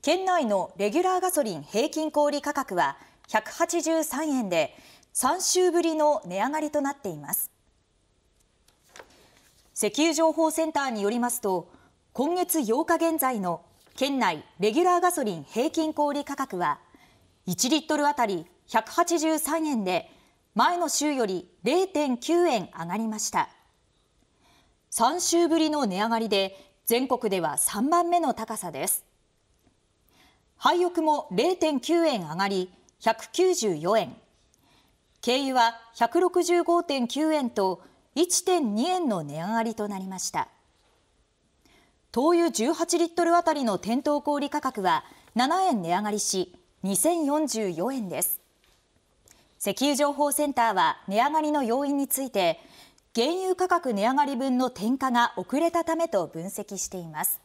県内のレギュラーガソリン平均小売価格は183円で3週ぶりの値上がりとなっています石油情報センターによりますと今月8日現在の県内レギュラーガソリン平均小売価格は1リットル当たり183円で前の週より0.9円上がりました3週ぶりの値上がりで全国では3番目の高さです廃屋も0.9円上がり194円軽油は165.9円と1.2円の値上がりとなりました灯油18リットルあたりの店頭小売価格は7円値上がりし2044円です石油情報センターは値上がりの要因について原油価格値上がり分の転嫁が遅れたためと分析しています